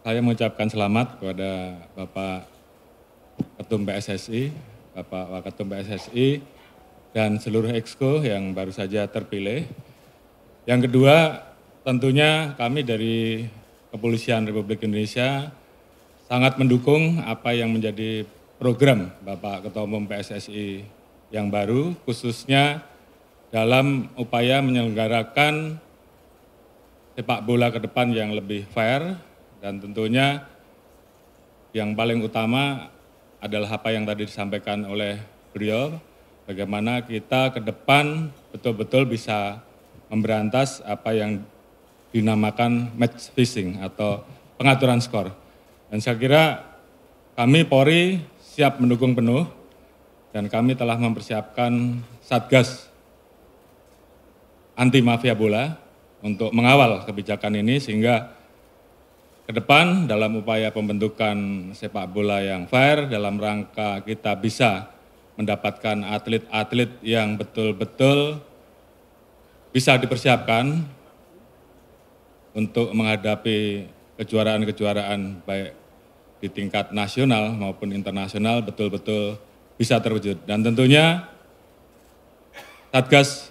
saya mengucapkan selamat kepada Bapak Ketum PSSI, Bapak Waketum PSSI, dan seluruh exco yang baru saja terpilih. Yang kedua, tentunya kami dari Kepolisian Republik Indonesia sangat mendukung apa yang menjadi program Bapak Ketua Umum PSSI yang baru, khususnya dalam upaya menyelenggarakan sepak bola ke depan yang lebih fair, dan tentunya yang paling utama adalah apa yang tadi disampaikan oleh beliau, bagaimana kita ke depan betul-betul bisa memberantas apa yang dinamakan match fishing atau pengaturan skor. Dan saya kira kami Polri siap mendukung penuh dan kami telah mempersiapkan Satgas anti mafia bola untuk mengawal kebijakan ini sehingga ke depan dalam upaya pembentukan sepak bola yang fair dalam rangka kita bisa mendapatkan atlet-atlet yang betul-betul bisa dipersiapkan untuk menghadapi kejuaraan-kejuaraan baik di tingkat nasional maupun internasional betul-betul bisa terwujud. Dan tentunya Satgas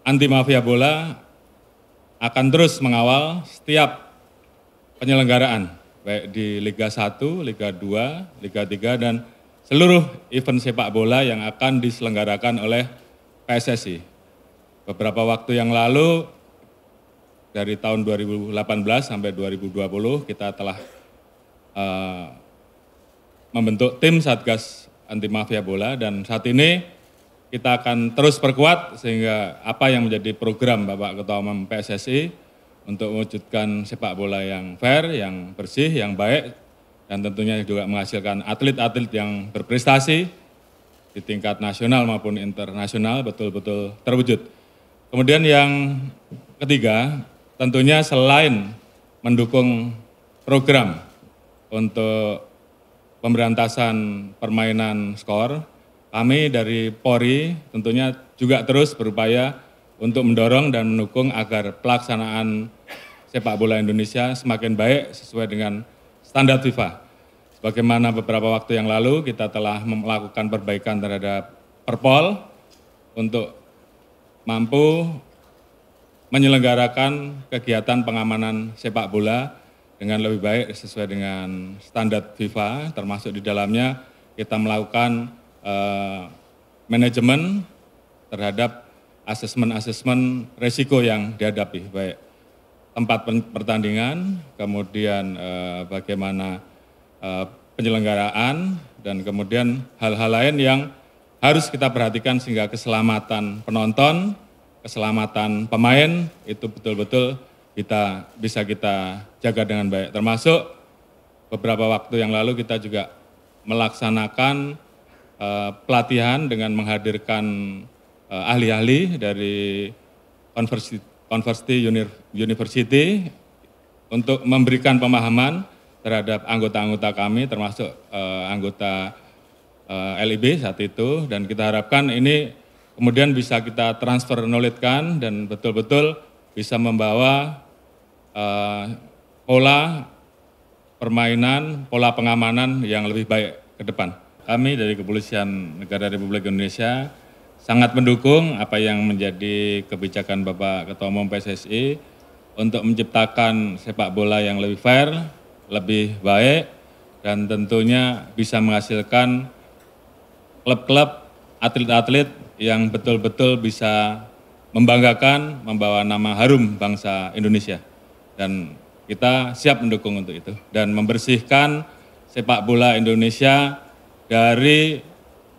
Anti Mafia Bola akan terus mengawal setiap penyelenggaraan, baik di Liga 1, Liga 2, Liga 3, dan seluruh event sepak bola yang akan diselenggarakan oleh PSSI. Beberapa waktu yang lalu, dari tahun 2018 sampai 2020, kita telah uh, membentuk tim Satgas Anti Mafia Bola, dan saat ini kita akan terus perkuat sehingga apa yang menjadi program Bapak Ketua Umum PSSI untuk mewujudkan sepak bola yang fair, yang bersih, yang baik, dan tentunya juga menghasilkan atlet-atlet yang berprestasi di tingkat nasional maupun internasional betul-betul terwujud. Kemudian yang ketiga, tentunya selain mendukung program untuk pemberantasan permainan skor, kami dari Polri tentunya juga terus berupaya untuk mendorong dan mendukung agar pelaksanaan sepak bola Indonesia semakin baik sesuai dengan standar FIFA. Bagaimana beberapa waktu yang lalu kita telah melakukan perbaikan terhadap Perpol untuk mampu menyelenggarakan kegiatan pengamanan sepak bola dengan lebih baik sesuai dengan standar FIFA termasuk di dalamnya kita melakukan uh, manajemen terhadap asesmen-asesmen resiko yang dihadapi, baik tempat pertandingan, kemudian eh, bagaimana eh, penyelenggaraan, dan kemudian hal-hal lain yang harus kita perhatikan sehingga keselamatan penonton, keselamatan pemain itu betul-betul kita bisa kita jaga dengan baik. Termasuk beberapa waktu yang lalu kita juga melaksanakan eh, pelatihan dengan menghadirkan Eh, ahli-ahli dari University, University untuk memberikan pemahaman terhadap anggota-anggota kami termasuk uh, anggota uh, eh, LIB saat itu dan kita harapkan ini kemudian bisa kita transfer knowledge kan dan betul-betul bisa membawa uh, pola permainan, pola pengamanan yang lebih baik ke depan. Kami dari Kepolisian Negara Republik Indonesia sangat mendukung apa yang menjadi kebijakan Bapak Ketua Umum PSSI untuk menciptakan sepak bola yang lebih fair, lebih baik, dan tentunya bisa menghasilkan klub-klub, atlet-atlet yang betul-betul bisa membanggakan, membawa nama harum bangsa Indonesia. Dan kita siap mendukung untuk itu. Dan membersihkan sepak bola Indonesia dari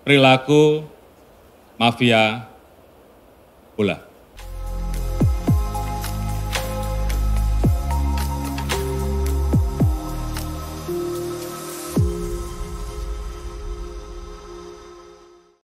perilaku mafia bola.